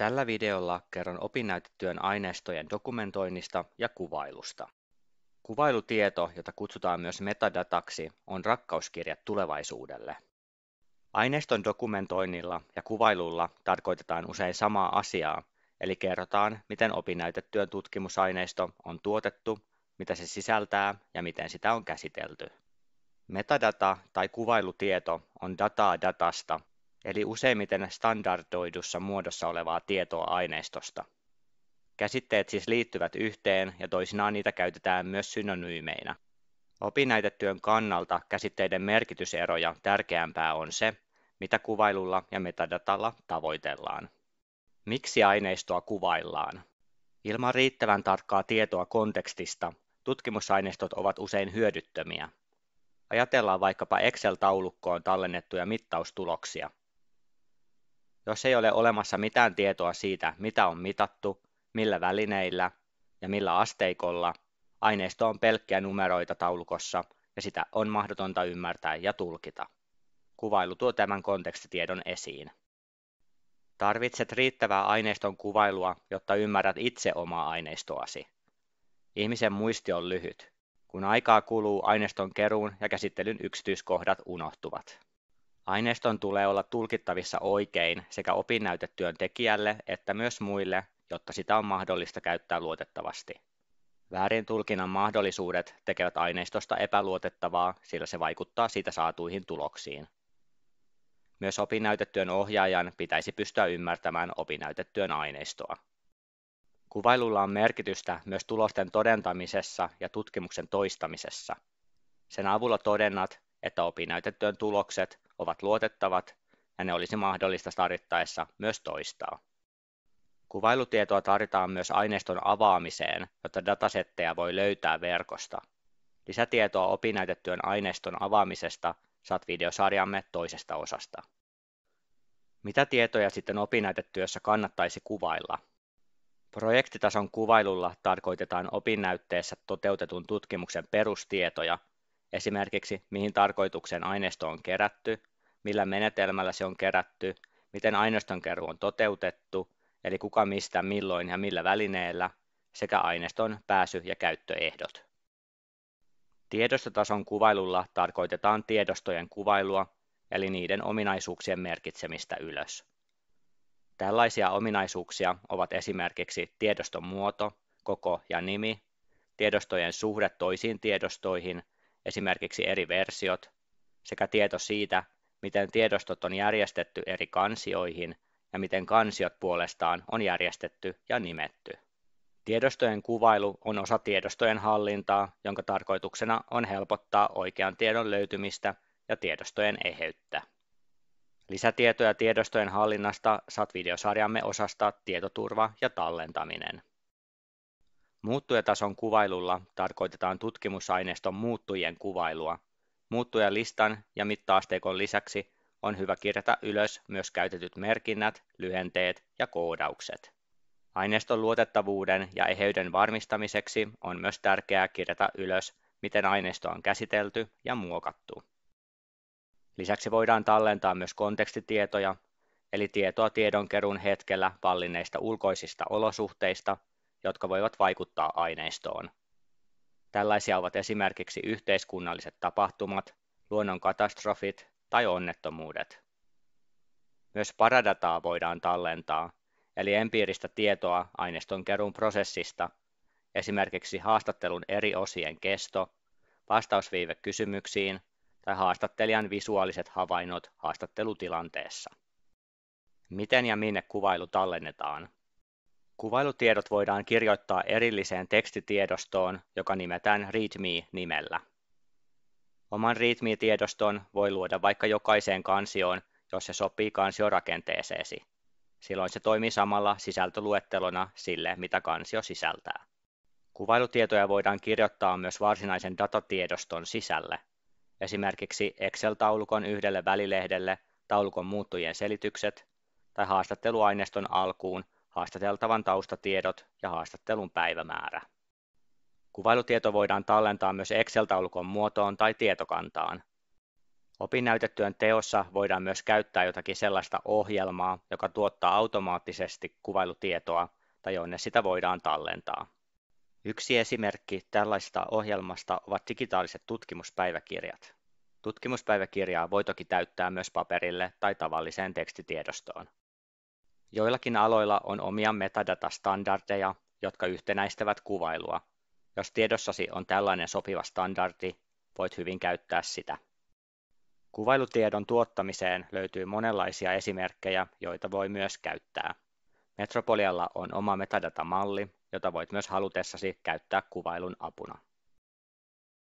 Tällä videolla kerron opinnäytetyön aineistojen dokumentoinnista ja kuvailusta. Kuvailutieto, jota kutsutaan myös metadataksi, on rakkauskirja tulevaisuudelle. Aineiston dokumentoinnilla ja kuvailulla tarkoitetaan usein samaa asiaa, eli kerrotaan, miten opinnäytetyön tutkimusaineisto on tuotettu, mitä se sisältää ja miten sitä on käsitelty. Metadata tai kuvailutieto on dataa datasta, eli useimmiten standardoidussa muodossa olevaa tietoa aineistosta. Käsitteet siis liittyvät yhteen ja toisinaan niitä käytetään myös synonyymeinä. Opinnäytetyön kannalta käsitteiden merkityseroja tärkeämpää on se, mitä kuvailulla ja metadatalla tavoitellaan. Miksi aineistoa kuvaillaan? Ilman riittävän tarkkaa tietoa kontekstista tutkimusaineistot ovat usein hyödyttömiä. Ajatellaan vaikkapa Excel-taulukkoon tallennettuja mittaustuloksia. Jos ei ole olemassa mitään tietoa siitä, mitä on mitattu, millä välineillä ja millä asteikolla, aineisto on pelkkiä numeroita taulukossa ja sitä on mahdotonta ymmärtää ja tulkita. Kuvailu tuo tämän kontekstitiedon esiin. Tarvitset riittävää aineiston kuvailua, jotta ymmärrät itse omaa aineistoasi. Ihmisen muisti on lyhyt. Kun aikaa kuluu, aineiston keruun ja käsittelyn yksityiskohdat unohtuvat. Aineiston tulee olla tulkittavissa oikein sekä opinnäytetyön tekijälle että myös muille, jotta sitä on mahdollista käyttää luotettavasti. Väärin tulkinnan mahdollisuudet tekevät aineistosta epäluotettavaa, sillä se vaikuttaa siitä saatuihin tuloksiin. Myös opinnäytetyön ohjaajan pitäisi pystyä ymmärtämään opinnäytetyön aineistoa. Kuvailulla on merkitystä myös tulosten todentamisessa ja tutkimuksen toistamisessa. Sen avulla todennat, että opinnäytetyön tulokset ovat luotettavat ja ne olisi mahdollista tarvittaessa myös toistaa. Kuvailutietoa tarvitaan myös aineiston avaamiseen, jotta datasetteja voi löytää verkosta. Lisätietoa opinnäytetyön aineiston avaamisesta saat videosarjamme toisesta osasta. Mitä tietoja sitten opinnäytetyössä kannattaisi kuvailla? Projektitason kuvailulla tarkoitetaan opinnäytteessä toteutetun tutkimuksen perustietoja Esimerkiksi mihin tarkoitukseen aineisto on kerätty, millä menetelmällä se on kerätty, miten aineiston keruu on toteutettu, eli kuka mistä, milloin ja millä välineellä, sekä aineiston pääsy- ja käyttöehdot. Tiedostotason kuvailulla tarkoitetaan tiedostojen kuvailua, eli niiden ominaisuuksien merkitsemistä ylös. Tällaisia ominaisuuksia ovat esimerkiksi tiedoston muoto, koko ja nimi, tiedostojen suhde toisiin tiedostoihin – esimerkiksi eri versiot, sekä tieto siitä, miten tiedostot on järjestetty eri kansioihin ja miten kansiot puolestaan on järjestetty ja nimetty. Tiedostojen kuvailu on osa tiedostojen hallintaa, jonka tarkoituksena on helpottaa oikean tiedon löytymistä ja tiedostojen eheyttä. Lisätietoja tiedostojen hallinnasta saat videosarjamme osasta Tietoturva ja tallentaminen. Muuttujatason kuvailulla tarkoitetaan tutkimusaineiston muuttujien kuvailua. Muuttujalistan ja mittaasteikon lisäksi on hyvä kirjata ylös myös käytetyt merkinnät, lyhenteet ja koodaukset. Aineiston luotettavuuden ja eheyden varmistamiseksi on myös tärkeää kirjata ylös, miten aineisto on käsitelty ja muokattu. Lisäksi voidaan tallentaa myös kontekstitietoja, eli tietoa tiedonkerun hetkellä vallinneista ulkoisista olosuhteista jotka voivat vaikuttaa aineistoon. Tällaisia ovat esimerkiksi yhteiskunnalliset tapahtumat, luonnonkatastrofit tai onnettomuudet. Myös paradataa voidaan tallentaa, eli empiiristä tietoa aineiston keruun prosessista, esimerkiksi haastattelun eri osien kesto, vastausviive kysymyksiin tai haastattelijan visuaaliset havainnot haastattelutilanteessa. Miten ja minne kuvailu tallennetaan? Kuvailutiedot voidaan kirjoittaa erilliseen tekstitiedostoon, joka nimetään README-nimellä. Oman README-tiedoston voi luoda vaikka jokaiseen kansioon, jos se sopii kansiorakenteeseesi. Silloin se toimii samalla sisältöluettelona sille, mitä kansio sisältää. Kuvailutietoja voidaan kirjoittaa myös varsinaisen datatiedoston sisälle, esimerkiksi Excel-taulukon yhdelle välilehdelle, taulukon muuttujien selitykset tai haastatteluaineiston alkuun – haastateltavan taustatiedot ja haastattelun päivämäärä. Kuvailutieto voidaan tallentaa myös Excel-taulukon muotoon tai tietokantaan. Opinnäytetyön teossa voidaan myös käyttää jotakin sellaista ohjelmaa, joka tuottaa automaattisesti kuvailutietoa tai jonne sitä voidaan tallentaa. Yksi esimerkki tällaista ohjelmasta ovat digitaaliset tutkimuspäiväkirjat. Tutkimuspäiväkirjaa voi toki täyttää myös paperille tai tavalliseen tekstitiedostoon. Joillakin aloilla on omia metadata-standardeja, jotka yhtenäistävät kuvailua. Jos tiedossasi on tällainen sopiva standardi, voit hyvin käyttää sitä. Kuvailutiedon tuottamiseen löytyy monenlaisia esimerkkejä, joita voi myös käyttää. Metropolialla on oma meta-data-malli, jota voit myös halutessasi käyttää kuvailun apuna.